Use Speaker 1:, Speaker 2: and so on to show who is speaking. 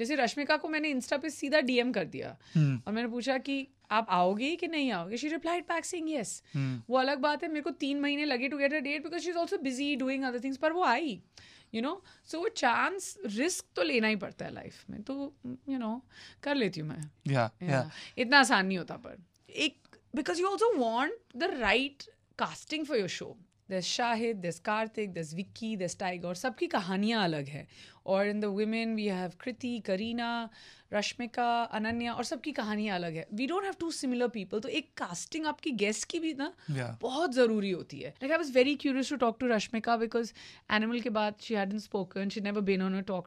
Speaker 1: जैसे रश्मिका को मैंने इंस्टा पे सीधा डीएम कर दिया hmm. और मैंने पूछा कि आप आओगे कि नहीं आओगे she replied back saying yes वो अलग बात है मेरे को तीन महीने लगे to get a date because she is also busy doing other things पर वो आई यू नो सो वो चांस रिस्क तो लेना ही पड़ता है लाइफ में तो यू you नो know, कर लेती हूँ मैं
Speaker 2: yeah, yeah. yeah.
Speaker 1: इतना आसान नहीं होता पर एक because you also want the right casting for your show दस शाहिद दस कार्तिक दस विक्की दस Tiger, और सबकी कहानियाँ अलग है और in the women we have Kriti Kareena Rashmika Ananya और सबकी कहानियाँ अलग है we don't have two similar people तो एक कास्टिंग आपकी गेस्ट की भी ना yeah. बहुत ज़रूरी होती है like I was very curious to talk to Rashmika because Animal के बाद she hadn't spoken she never been on a talk